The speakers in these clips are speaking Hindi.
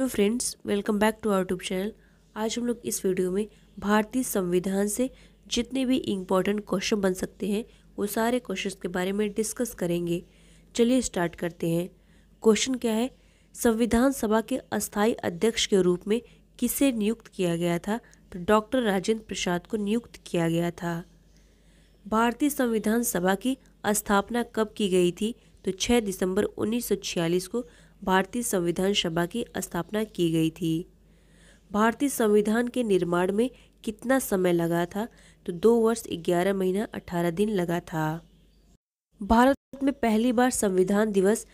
हेलो तो friends welcome back to our tube channel आज हम लोग इस वीडियो में भारतीय संविधान से जितने भी इम्पोर्टेंट क्वेश्चन बन सकते हैं वो सारे क्वेश्चन के बारे में डिस्कस करेंगे चलिए स्टार्ट करते हैं क्वेश्चन क्या है संविधान सभा के अस्थाई अध्यक्ष के रूप में किसे नियुक्त किया गया था तो डॉक्टर राजेंद्र प्रसाद को नियुक्त किया गया था भारतीय संविधान सभा की स्थापना कब की गई थी तो 6 दिसंबर 1946 को भारतीय संविधान सभा की स्थापना की गई थी भारतीय संविधान के निर्माण में कितना समय लगा था तो दो वर्ष ग्यारह महीना अठारह दिन लगा था भारत में पहली बार संविधान दिवस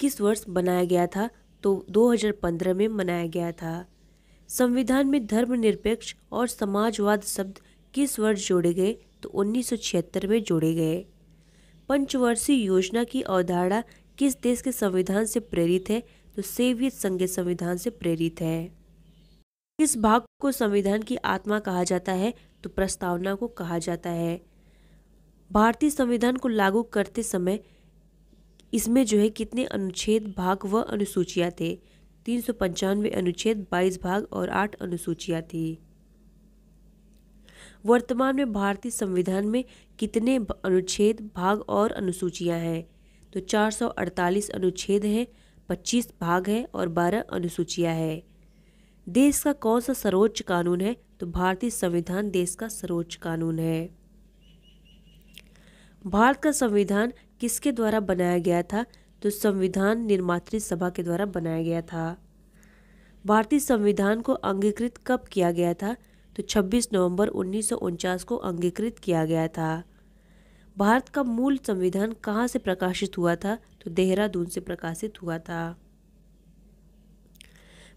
किस वर्ष बनाया गया था तो 2015 में मनाया गया था संविधान में धर्मनिरपेक्ष और समाजवाद शब्द किस वर्ष जोड़े गए तो 1976 में जोड़े गए पंचवर्षीय योजना की अवधारणा किस देश के संविधान से प्रेरित है तो सेवियत संघ के संविधान से प्रेरित है किस भाग को संविधान की आत्मा कहा जाता है तो प्रस्तावना को कहा जाता है भारतीय संविधान को लागू करते समय इसमें जो है कितने अनुच्छेद भाग व अनुसूचिया थे तीन सौ पंचानवे अनुच्छेद बाईस भाग और आठ अनुसूचिया थी वर्तमान में भारतीय संविधान में कितने अनुच्छेद भाग और अनुसूचिया हैं तो 448 अनुच्छेद हैं 25 भाग हैं और 12 अनुसूचियां हैं देश का कौन सा सर्वोच्च कानून है तो भारतीय संविधान देश का सर्वोच्च कानून है भारत का संविधान किसके द्वारा बनाया गया था तो संविधान निर्मात सभा के द्वारा बनाया गया था भारतीय संविधान को अंगीकृत कब किया गया था तो 26 नवंबर उन्नीस को अंगीकृत किया गया था भारत का मूल संविधान कहाँ से प्रकाशित हुआ था तो देहरादून से प्रकाशित हुआ था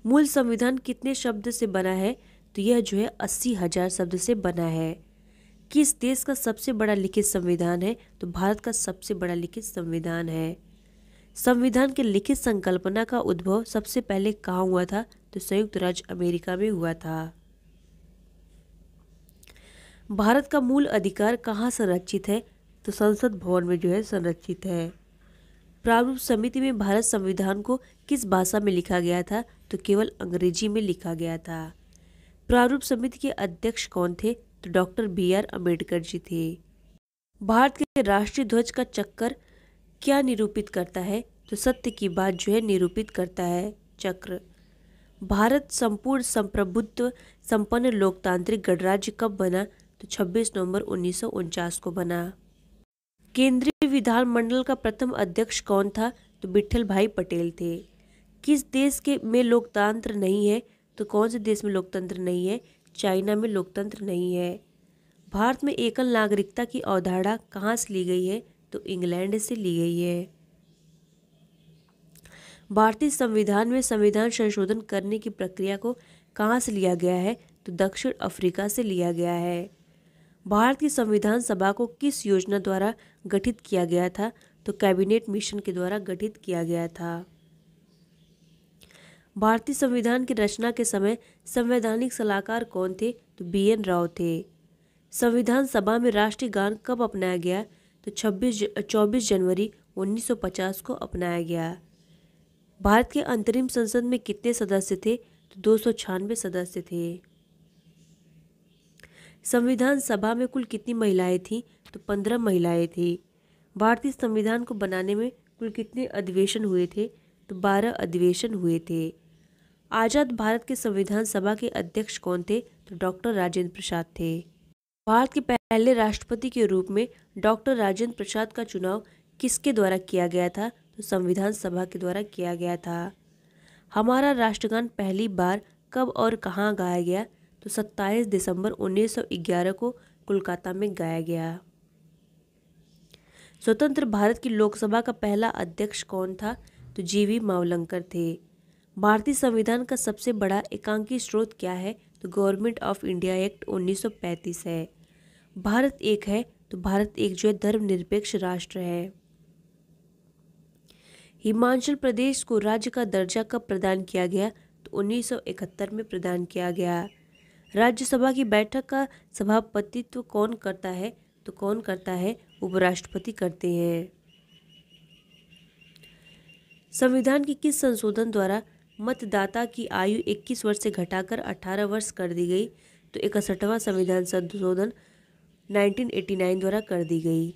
मूल संविधान कितने शब्द से बना है तो यह जो है अस्सी हजार शब्द से बना है किस देश का सबसे बड़ा लिखित संविधान है तो भारत का सबसे बड़ा लिखित संविधान है संविधान के लिखित संकल्पना का उद्भव सबसे पहले कहाँ हुआ था तो संयुक्त राज्य अमेरिका में हुआ था भारत का मूल अधिकार कहाँ संरक्षित है तो संसद भवन में जो है संरक्षित है प्रारूप समिति में भारत संविधान को किस भाषा में लिखा गया था तो केवल अंग्रेजी में लिखा गया था प्रारूप समिति के अध्यक्ष कौन थे तो doctor B R Ambedkar ji थे भारत के राष्ट्रीय ध्वज का चक्कर क्या निरूपित करता है तो सत्य की बात जो है निरूपित करता है चक्र भारत संपूर्ण संप्रभुत्व संपन्न लोकतांत्रिक गणराज्य कब बना तो 26 नवंबर उन्नीस को बना केंद्रीय विधानमंडल का प्रथम अध्यक्ष कौन था तो बिठल भाई पटेल थे किस देश के में लोकतंत्र नहीं है तो कौन से देश में लोकतंत्र नहीं है चाइना में लोकतंत्र नहीं है भारत में एकल नागरिकता की अवधारणा कहाँ से ली गई है तो इंग्लैंड से ली गई है भारतीय संविधान में संविधान संशोधन करने की प्रक्रिया को कहाँ से लिया गया है तो दक्षिण अफ्रीका से लिया गया है भारत की संविधान सभा को किस योजना द्वारा गठित किया गया था तो कैबिनेट मिशन के द्वारा गठित किया गया था भारतीय संविधान की रचना के समय संवैधानिक सलाहकार कौन थे तो बी एन राव थे संविधान सभा में राष्ट्रीय गान कब अपनाया गया तो 26 24 जनवरी 1950 को अपनाया गया भारत के अंतरिम संसद में कितने सदस्य थे तो दो सदस्य थे संविधान सभा में कुल कितनी महिलाएं थीं तो पंद्रह महिलाएं थीं भारतीय संविधान को बनाने में कुल कितने अधिवेशन हुए थे तो बारह अधिवेशन हुए थे आज़ाद भारत के संविधान सभा के अध्यक्ष कौन थे तो डॉक्टर राजेंद्र प्रसाद थे भारत के पहले राष्ट्रपति के रूप में डॉक्टर राजेंद्र प्रसाद का चुनाव किसके द्वारा किया गया था तो संविधान सभा के द्वारा किया गया था हमारा राष्ट्रगान पहली बार कब और कहाँ गाया गया तो 27 दिसंबर 1911 को कोलकाता में गाया गया स्वतंत्र भारत की लोकसभा का पहला अध्यक्ष कौन था तो जीवी मावलंकर थे भारतीय संविधान का सबसे बड़ा एकांकी स्रोत क्या है तो गवर्नमेंट ऑफ इंडिया एक्ट 1935 है भारत एक है तो भारत एक जो है धर्मनिरपेक्ष राष्ट्र है हिमाचल प्रदेश को राज्य का दर्जा कब प्रदान किया गया तो 1971 में प्रदान किया गया राज्यसभा की बैठक का सभापतित्व कौन करता है तो कौन करता है उपराष्ट्रपति करते हैं संविधान के किस संशोधन द्वारा मतदाता की आयु 21 वर्ष से घटाकर 18 वर्ष कर दी गई तो इकसठवां संविधान संशोधन 1989 द्वारा कर दी गई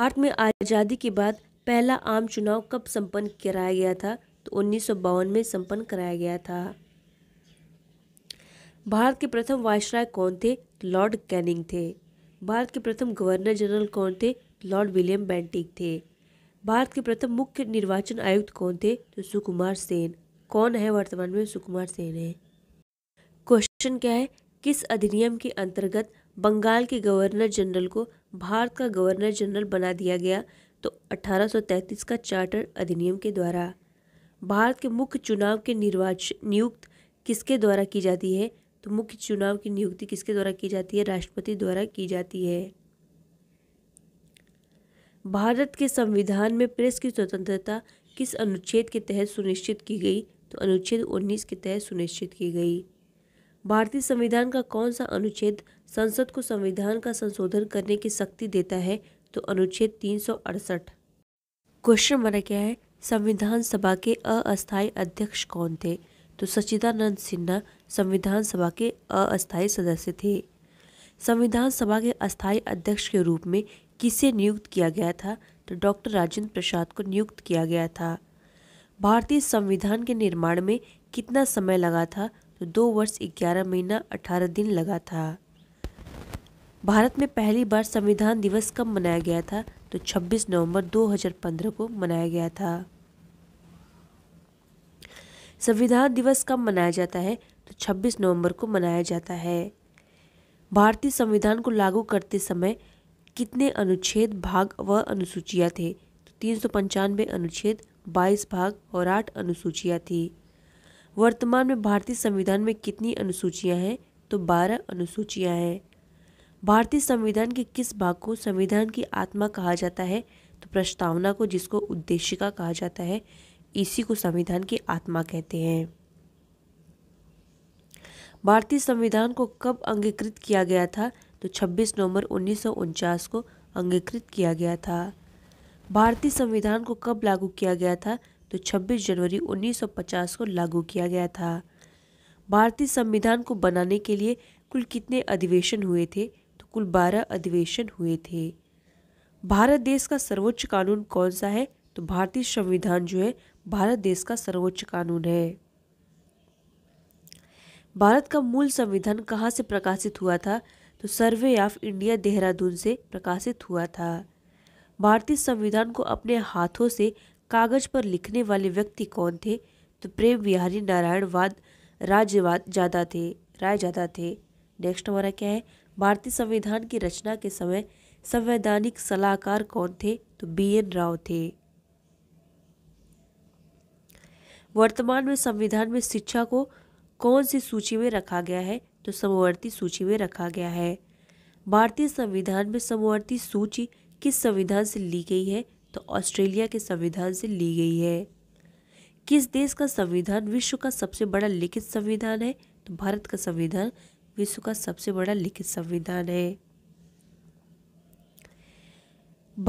भारत में आज़ादी के बाद पहला आम चुनाव कब संपन्न कराया गया था तो उन्नीस में संपन्न कराया गया था भारत के प्रथम वायसराय कौन थे लॉर्ड कैनिंग थे भारत के प्रथम गवर्नर जनरल कौन थे लॉर्ड विलियम बैंटिक थे भारत के प्रथम मुख्य निर्वाचन आयुक्त कौन थे तो सुकुमार सेन कौन है वर्तमान में सुकुमार सेन है क्वेश्चन क्या है किस अधिनियम के अंतर्गत बंगाल के गवर्नर जनरल को भारत का गवर्नर जनरल बना दिया गया तो 1833 का चार्टर अधिनियम के द्वारा भारत के मुख्य चुनाव के निर्वाचन नियुक्त किसके द्वारा की जाती है तो मुख्य चुनाव की नियुक्ति किसके द्वारा की जाती है राष्ट्रपति द्वारा की जाती है भारत के संविधान में प्रेस की स्वतंत्रता किस अनुच्छेद के तहत सुनिश्चित की गई तो अनुच्छेद 19 के तहत सुनिश्चित की गई भारतीय संविधान का कौन सा अनुच्छेद संसद को संविधान का संशोधन करने की शक्ति देता है तो अनुच्छेद तीन क्वेश्चन हमारा क्या है संविधान सभा के अस्थायी अध्यक्ष कौन थे तो सच्चिदानंद सिन्हा संविधान सभा के अस्थायी सदस्य थे संविधान सभा के अस्थायी अध्यक्ष के रूप में किसे नियुक्त किया गया था तो डॉक्टर राजेंद्र प्रसाद को नियुक्त किया गया था भारतीय संविधान के निर्माण में कितना समय लगा था तो दो वर्ष ग्यारह महीना अठारह दिन लगा था भारत में पहली बार संविधान दिवस कब मनाया गया था तो 26 नवंबर 2015 को मनाया गया था संविधान दिवस कब मनाया जाता है तो 26 नवंबर को मनाया जाता है भारतीय संविधान को लागू करते समय कितने अनुच्छेद भाग व अनुसूचियाँ थे तो तीन सौ पंचानवे अनुच्छेद बाईस भाग और आठ अनुसूचियाँ थी वर्तमान में भारतीय संविधान में कितनी अनुसूचियाँ हैं तो बारह अनुसूचियाँ हैं भारतीय संविधान के किस भाग को संविधान की आत्मा कहा जाता है तो प्रस्तावना को जिसको उद्देशिका कहा जाता है इसी को संविधान की आत्मा कहते हैं भारतीय संविधान को कब अंगीकृत किया गया था तो 26 नवंबर उन्नीस को अंगीकृत किया गया था भारतीय संविधान को कब लागू किया गया था तो 26 जनवरी 1950 को लागू किया गया था भारतीय संविधान को बनाने के लिए कुल कितने अधिवेशन हुए थे तो कुल 12 अधिवेशन हुए थे भारत देश का सर्वोच्च कानून कौन सा है तो भारतीय संविधान जो है भारत देश का सर्वोच्च कानून है भारत का मूल संविधान कहाँ से प्रकाशित हुआ था तो सर्वे ऑफ इंडिया देहरादून से प्रकाशित हुआ था भारतीय संविधान को अपने हाथों से कागज पर लिखने वाले व्यक्ति कौन थे तो प्रेम बिहारी नारायणवाद राज्यवाद ज़्यादा थे राय ज़्यादा थे नेक्स्ट हमारा क्या है भारतीय संविधान की रचना के समय संवैधानिक सलाहकार कौन थे तो बी एन राव थे वर्तमान में संविधान में शिक्षा को कौन सी सूची में रखा गया है तो समवर्ती सूची में रखा गया है भारतीय संविधान में समवर्ती सूची किस संविधान से ली गई है तो ऑस्ट्रेलिया के संविधान से ली गई है किस देश का संविधान विश्व का सबसे बड़ा लिखित संविधान है तो भारत का संविधान विश्व का सबसे बड़ा लिखित संविधान है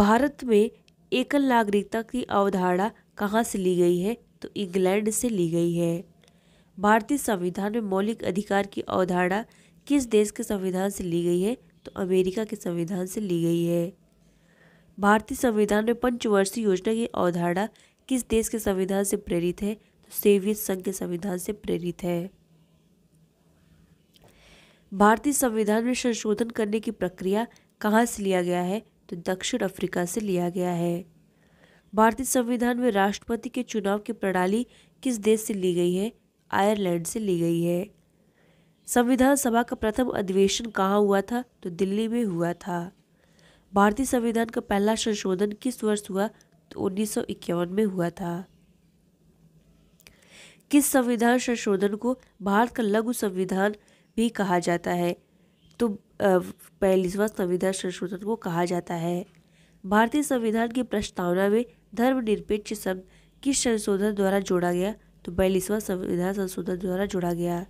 भारत में एकल नागरिकता की अवधारणा कहाँ से ली गई है तो इंग्लैंड से ली गई है भारतीय संविधान में मौलिक अधिकार की अवधारणा किस देश के संविधान से ली गई है तो अमेरिका के संविधान से ली गई है भारतीय संविधान में पंचवर्षीय योजना की अवधारणा किस देश के संविधान से प्रेरित है तो सेवियत संघ के संविधान से प्रेरित है भारतीय संविधान में संशोधन करने की प्रक्रिया कहाँ से लिया गया है तो दक्षिण अफ्रीका से लिया गया है भारतीय संविधान में राष्ट्रपति के चुनाव की प्रणाली किस देश से ली गई है आयरलैंड से ली गई है संविधान सभा का प्रथम अधिवेशन कहाँ हुआ था तो दिल्ली में हुआ था भारतीय संविधान का पहला संशोधन किस वर्ष हुआ तो उन्नीस में हुआ था किस संविधान संशोधन को भारत का लघु संविधान भी कहा जाता है तो पहली संविधान संशोधन को कहा जाता है भारतीय संविधान की प्रस्तावना में धर्मनिरपेक्ष शब्द किस संशोधन द्वारा जोड़ा गया तो बयालीसवा संविधान संशोधन द्वारा जोड़ा गया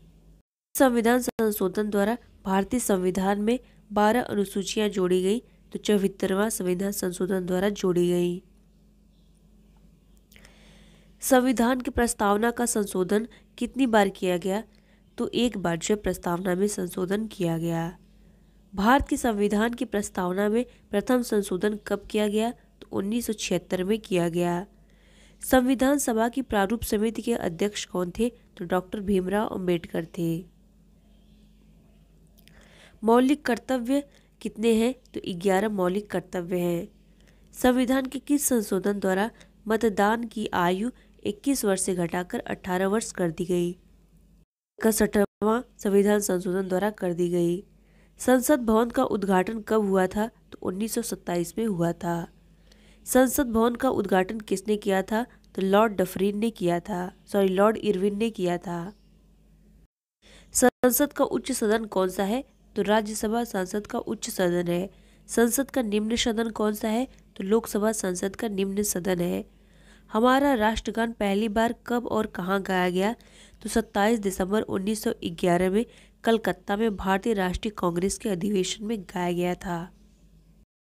संविधान संशोधन द्वारा भारतीय संविधान में बारह अनुसूचियां जोड़ी गई तो चौहत्तरवा संविधान संशोधन द्वारा जोड़ी गई संविधान की प्रस्तावना का संशोधन कितनी बार किया गया तो एक बार जब प्रस्तावना में संशोधन किया गया भारत के संविधान की प्रस्तावना में प्रथम संशोधन कब किया गया उन्नीस में किया गया संविधान सभा की प्रारूप समिति के अध्यक्ष कौन थे तो डॉक्टर भीमराव अंबेडकर थे मौलिक कर्तव्य कितने हैं तो 11 मौलिक कर्तव्य हैं संविधान के किस संशोधन द्वारा मतदान की आयु 21 वर्ष से घटाकर 18 वर्ष कर दी गई का सठवा संविधान संशोधन द्वारा कर दी गई संसद भवन का उद्घाटन कब हुआ था तो 1927 में हुआ था संसद भवन का उद्घाटन किसने किया था तो लॉर्ड डफरीन ने किया था सॉरी लॉर्ड इरविन ने किया था संसद का उच्च सदन कौन सा है तो राज्यसभा संसद का उच्च सदन है संसद का निम्न सदन कौन सा है तो लोकसभा संसद का निम्न सदन है हमारा राष्ट्रगान पहली बार कब और कहाँ गाया गया तो 27 दिसंबर 1911 में कलकत्ता में भारतीय राष्ट्रीय कांग्रेस के अधिवेशन में गाया गया था